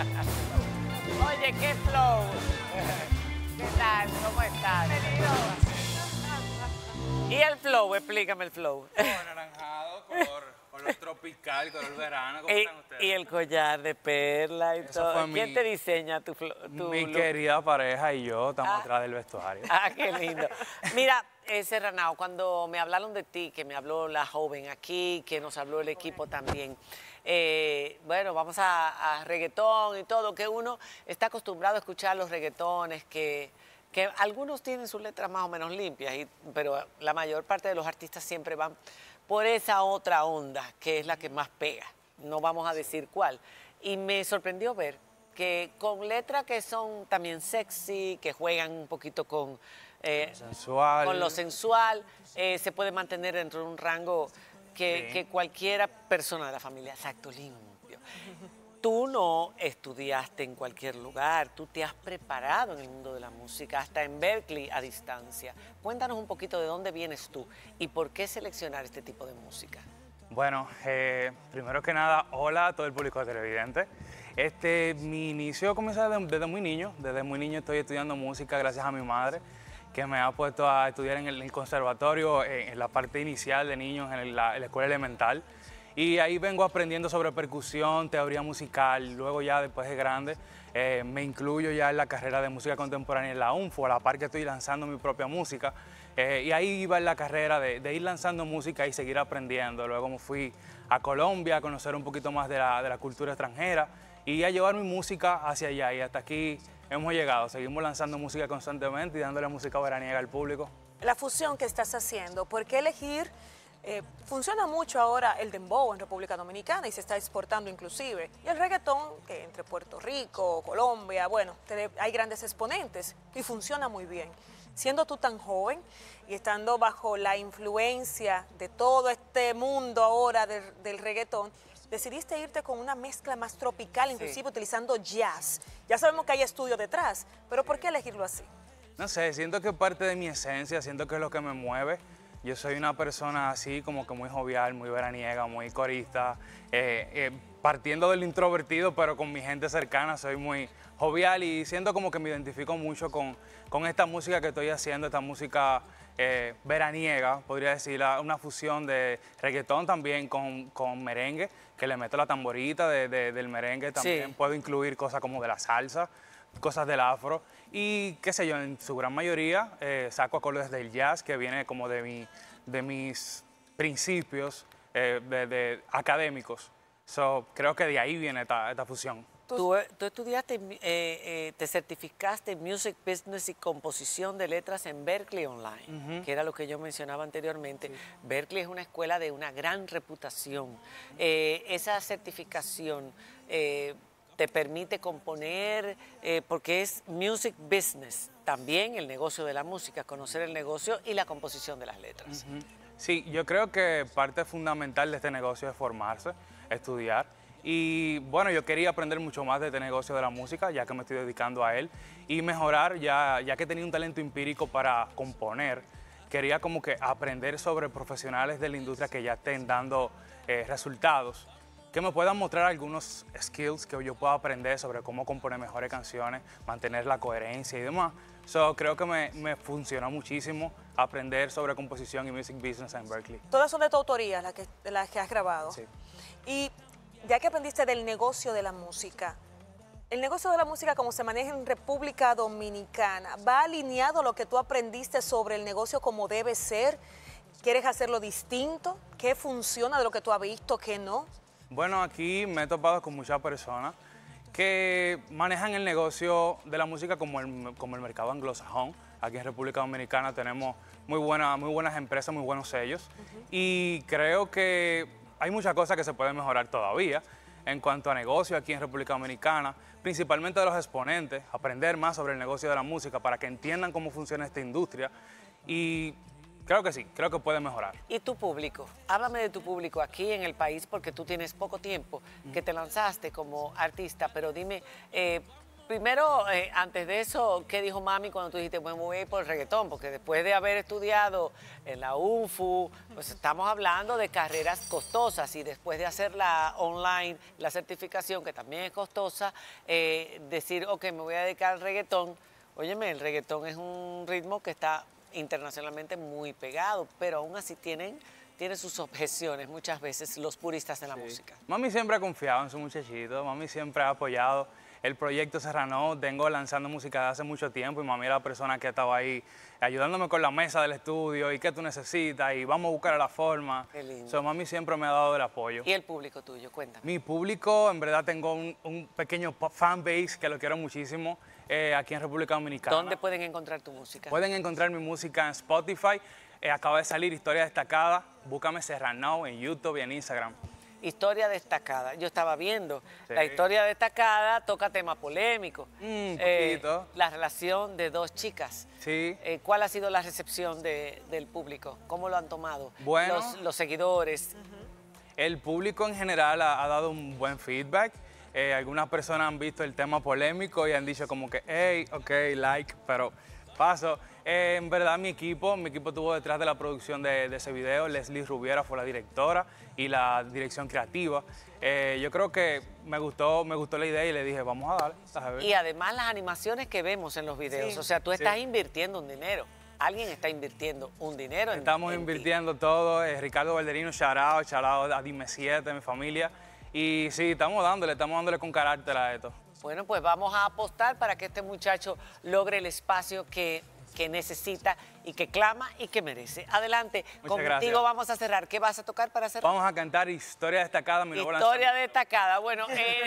Oye, qué flow. ¿Qué tal? ¿Cómo estás? Bienvenido. ¿Y el flow? Explícame el flow. Color anaranjado, color, tropical, color verano. ¿Cómo y, están ustedes? Y el collar de perla y todo. ¿Quién te diseña tu, tu Mi querida pareja y yo estamos ah. atrás del vestuario. Ah, qué lindo. Mira, ese, eh, Ranao, cuando me hablaron de ti, que me habló la joven aquí, que nos habló el equipo también, eh, bueno, vamos a, reggaetón y todo, que uno está acostumbrado a escuchar los reggaetones, que, que algunos tienen sus letras más o menos limpias, pero la mayor parte de los artistas siempre van por esa otra onda, que es la que más pega, no vamos a decir cuál. Y me sorprendió ver que con letras que son también sexy, que juegan un poquito con, eh, con lo sensual, eh, se puede mantener dentro de un rango que, que cualquiera persona de la familia, exacto, limpio. Tú no estudiaste en cualquier lugar, tú te has preparado en el mundo de la música, hasta en Berkeley a distancia. Cuéntanos un poquito de dónde vienes tú y por qué seleccionar este tipo de música. Bueno, eh, primero que nada, hola a todo el público televidente. Este, mi inicio comenzó desde, muy niño. Desde muy niño estoy estudiando música gracias a mi madre, que me ha puesto a estudiar en el, conservatorio, eh, en, la parte inicial de niños, en, la, escuela elemental. Y ahí vengo aprendiendo sobre percusión, teoría musical, luego ya después de grande eh, me incluyo ya en la carrera de música contemporánea en la UNFO, a la par que estoy lanzando mi propia música. Eh, y ahí iba en la carrera de, ir lanzando música y seguir aprendiendo. Luego me fui a Colombia a conocer un poquito más de la cultura extranjera y a llevar mi música hacia allá. Y hasta aquí hemos llegado. Seguimos lanzando música constantemente y dándole música veraniega al público. La fusión que estás haciendo, ¿por qué elegir? Eh, funciona mucho ahora el dembow en República Dominicana y se está exportando inclusive. Y el reggaetón que entre Puerto Rico, Colombia, bueno, hay grandes exponentes y funciona muy bien. Siendo tú tan joven y estando bajo la influencia de todo este mundo ahora del reggaetón, decidiste irte con una mezcla más tropical, inclusive utilizando jazz. Ya sabemos que hay estudio detrás, pero ¿por qué elegirlo así? No sé, siento que parte de mi esencia, siento que es lo que me mueve. Yo soy una persona así, como que muy jovial, muy veraniega, muy corista. Eh, eh, partiendo del introvertido, pero con mi gente cercana soy muy jovial y siento como que me identifico mucho con, con esta música que estoy haciendo, esta música eh, veraniega, podría decir, una fusión de reggaetón también con, merengue, que le meto la tamborita del merengue también. Puedo incluir cosas como de la salsa, cosas del afro y qué sé yo, en su gran mayoría eh, saco acordes del jazz que viene como de, mis principios eh, académicos. So, creo que de ahí viene esta, esta fusión. Tú, estudiaste, eh, eh, te certificaste en Music Business y Composición de Letras en Berkeley Online, que era lo que yo mencionaba anteriormente. Berkeley es una escuela de una gran reputación. Eh, esa certificación te permite componer, porque es Music Business, también el negocio de la música, conocer el negocio y la composición de las letras. Sí, yo creo que parte fundamental de este negocio es formarse, estudiar y bueno, yo quería aprender mucho más de este negocio de la música, ya que me estoy dedicando a él, y mejorar, ya, ya que tenía un talento empírico para componer, quería como que aprender sobre profesionales de la industria que ya estén dando eh, resultados, que me puedan mostrar algunos skills que yo pueda aprender sobre cómo componer mejores canciones, mantener la coherencia y demás. So, creo que me, me funcionó muchísimo aprender sobre composición y music business en Berkeley. Todas son de tu autoría las que, las que has grabado. Sí. Y ya que aprendiste del negocio de la música, el negocio de la música como se maneja en República Dominicana, ¿va alineado lo que tú aprendiste sobre el negocio como debe ser? ¿Quieres hacerlo distinto? ¿Qué funciona de lo que tú has visto, qué no? Bueno, aquí me he topado con muchas personas que manejan el negocio de la música como el, como el mercado anglosajón. Aquí en República Dominicana tenemos muy, muy buenas empresas, muy buenos sellos. Y creo que hay muchas cosas que se pueden mejorar todavía en cuanto a negocio aquí en República Dominicana, principalmente de los exponentes, aprender más sobre el negocio de la música para que entiendan cómo funciona esta industria y Creo que sí, creo que puede mejorar. ¿Y tu público? Háblame de tu público aquí en el país, porque tú tienes poco tiempo que te lanzaste como artista, pero dime, eh, primero, eh, antes de eso, ¿qué dijo mami cuando tú dijiste, bueno, voy a ir por el reggaetón? Porque después de haber estudiado en la UNFU, pues estamos hablando de carreras costosas y después de hacer la online, la certificación, que también es costosa, eh, decir, ok, me voy a dedicar al reggaetón. Óyeme, el reggaetón es un ritmo que está internacionalmente muy pegado, pero aún así tienen tiene sus objeciones muchas veces los puristas de la música. Mami siempre ha confiado en su muchachito, mami siempre ha apoyado el proyecto Serrano. Tengo lanzando música de hace mucho tiempo y mami era la persona que estaba ahí ayudándome con la mesa del estudio y qué tú necesitas y vamos a buscar la forma. Qué mami siempre me ha dado el apoyo. ¿Y el público tuyo? Cuéntame. Mi público, en verdad tengo un, pequeño fan base que lo quiero muchísimo eh, aquí en República Dominicana. ¿Dónde pueden encontrar tu música? Pueden encontrar mi música en Spotify. Eh, acaba de salir Historia Destacada. Búscame Serrano en YouTube y en Instagram historia destacada. Yo estaba viendo la historia destacada, toca tema polémico. Mm, eh, la relación de dos chicas. Sí. Eh, ¿Cuál ha sido la recepción del público? ¿Cómo lo han tomado? Bueno, los, seguidores. El público en general ha, dado un buen feedback. Eh, algunas personas han visto el tema polémico y han dicho como que, hey, ok, like, pero paso en verdad, mi equipo, mi equipo estuvo detrás de la producción de, ese video. Leslie Rubiera fue la directora y la dirección creativa. Eh, yo creo que me gustó, me gustó la idea y le dije, vamos a dar. Y además las animaciones que vemos en los videos. o sea, tú estás invirtiendo un dinero. Alguien está invirtiendo un dinero en Estamos invirtiendo todo. Eh, Ricardo Valderino, charao, charao a Dime 7, mi familia. Y sí, estamos dándole, estamos dándole con carácter a esto. Bueno, pues vamos a apostar para que este muchacho logre el espacio que que necesita y que clama y que merece. Adelante, contigo vamos a cerrar. ¿Qué vas a tocar para cerrar? Vamos a cantar Historia Destacada. Mi Historia Destacada, bueno. Eh...